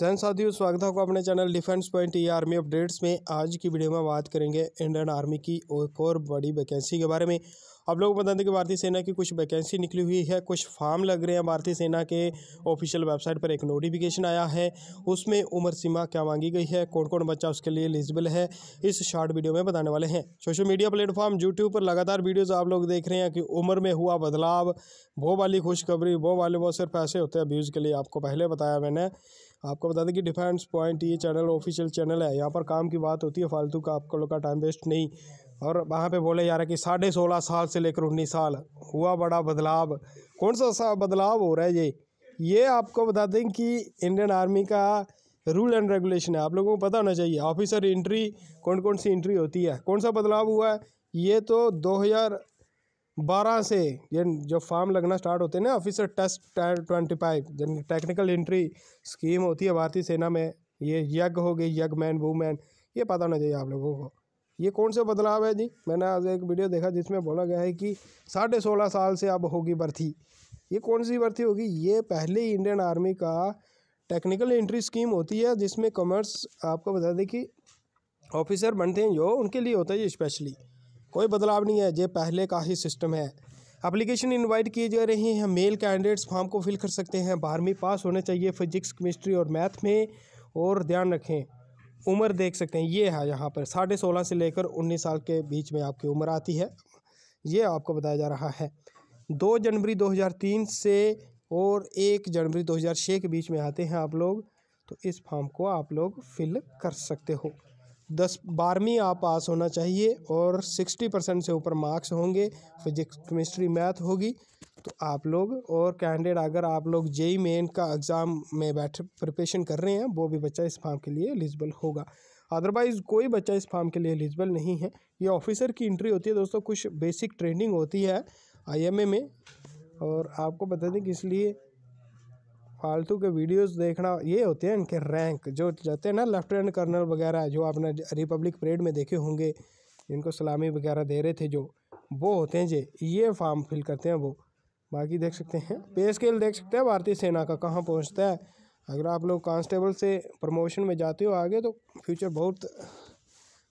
जैन साथियों स्वागत है आपका अपने channel defence point E army updates में आज की वीडियो में बात करेंगे इंडियन आर्मी की एक और बड़ी वैकेंसी के बारे में आप लोग बता दें कि भारतीय सेना की कुछ वैकेंसी निकली हुई है कुछ फॉर्म लग रहे हैं भारतीय सेना के ऑफिशियल वेबसाइट पर एक नोटिफिकेशन आया है उसमें उम्र सीमा क्या मांगी गई है कौन कौन बच्चा उसके लिए एलिजिबल है इस शॉर्ट वीडियो में बताने वाले हैं सोशल मीडिया प्लेटफॉर्म यूट्यूब पर लगातार वीडियोज़ आप लोग देख रहे हैं कि उम्र में हुआ बदलाव वो वाली खुशखबरी वो वाले वो सिर्फ ऐसे होते हैं अब्यूज़ के लिए आपको पहले बताया मैंने आपको बता दें कि डिफेंस पॉइंट ये चैनल ऑफिशियल चैनल है यहाँ पर काम की बात होती है फालतू का आपको लोग का टाइम वेस्ट नहीं और वहाँ पे बोले जा रहा है कि साढ़े सोलह साल से लेकर उन्नीस साल हुआ बड़ा बदलाव कौन सा सा बदलाव हो रहा है ये ये आपको बता दें कि इंडियन आर्मी का रूल एंड रेगुलेशन है आप लोगों को पता होना चाहिए ऑफिसर इंट्री कौन कौन सी इंट्री होती है कौन सा बदलाव हुआ है ये तो दो बारह से ये जो फॉर्म लगना स्टार्ट होते हैं ना ऑफिसर टेस्ट ट्वेंटी फाइव जिन टेक्निकल एंट्री स्कीम होती है भारतीय सेना में ये यज्ञ हो गई यज्ञ मैन वूमैन ये पता होना चाहिए आप लोगों को ये कौन सा बदलाव है जी मैंने आज एक वीडियो देखा जिसमें बोला गया है कि साढ़े सोलह साल से अब होगी भर्ती ये कौन सी भर्ती होगी ये पहले ही इंडियन आर्मी का टेक्निकल एंट्री स्कीम होती है जिसमें कॉमर्स आपको बता दें कि ऑफिसर बनते हैं जो उनके लिए होता है ये स्पेशली कोई बदलाव नहीं है ये पहले का ही सिस्टम है एप्लीकेशन इनवाइट किए जा रहे हैं मेल कैंडिडेट्स फॉर्म को फिल कर सकते हैं बारहवीं पास होने चाहिए फिजिक्स केमिस्ट्री और मैथ में और ध्यान रखें उम्र देख सकते हैं ये है यहाँ पर साढ़े सोलह से लेकर उन्नीस साल के बीच में आपकी उम्र आती है ये आपको बताया जा रहा है दो जनवरी तीन से और एक जनवरी छः के बीच में आते हैं आप लोग तो इस फॉर्म को आप लोग फिल कर सकते हो दस बारहवीं आप पास होना चाहिए और सिक्सटी परसेंट से ऊपर मार्क्स होंगे फिजिक्स केमिस्ट्री मैथ होगी तो आप लोग और कैंडिडेट अगर आप लोग जेई मेन का एग्ज़ाम में बैठ प्रिपरेशन कर रहे हैं वो भी बच्चा इस फार्म के लिए एलिजिबल होगा अदरवाइज़ कोई बच्चा इस फॉर्म के लिए एलिजिबल नहीं है ये ऑफिसर की इंट्री होती है दोस्तों कुछ बेसिक ट्रेनिंग होती है आई में और आपको बता दें कि इसलिए फालतू के वीडियोस देखना ये होते हैं इनके रैंक जो जाते हैं ना लेफ्टिनेंट कर्नल वगैरह जो आपने रिपब्लिक परेड में देखे होंगे इनको सलामी वगैरह दे रहे थे जो वो होते हैं जे ये फॉर्म फिल करते हैं वो बाकी देख सकते हैं पे स्केल देख सकते हैं भारतीय सेना का कहाँ पहुँचता है अगर आप लोग कांस्टेबल से प्रमोशन में जाते हो आगे तो फ्यूचर बहुत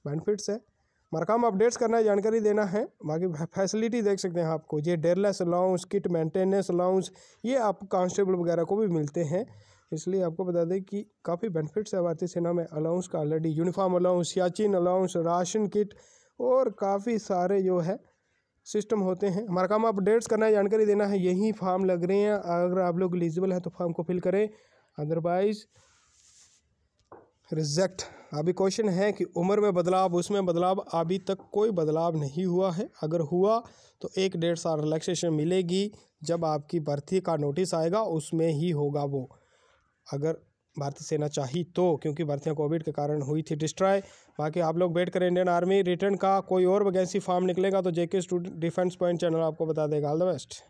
बेनिफिट्स है मरकाम अपडेट्स करना है जानकारी देना है बाकी फैसिलिटी देख सकते हैं आपको ये dearness allowance kit maintenance allowance ये आप कांस्टेबल वगैरह को भी मिलते हैं इसलिए आपको बता दें कि काफ़ी बेनिफिट्स है भारतीय सेना में अलाउंस का already uniform allowance Siachen allowance ration kit और काफ़ी सारे जो है सिस्टम होते हैं हमारा काम अपडेट्स करना है जानकारी देना है यही फॉर्म लग रहे हैं अगर आप लोग एलिजिबल हैं तो फॉर्म को फिल करें अदरवाइज़ रिजेक्ट अभी क्वेश्चन है कि उम्र में बदलाव उसमें बदलाव अभी तक कोई बदलाव नहीं हुआ है अगर हुआ तो एक डेढ़ साल रिलैक्सेशन मिलेगी जब आपकी भर्ती का नोटिस आएगा उसमें ही होगा वो अगर भारतीय सेना चाहिए तो क्योंकि भर्तियाँ कोविड के कारण हुई थी डिस्ट्रॉय बाकी आप लोग बैठ करें इंडियन आर्मी रिटर्न का कोई और वैकेंसी फॉर्म निकलेगा तो J K student defence point channel आपको बता देगा ऑल द बेस्ट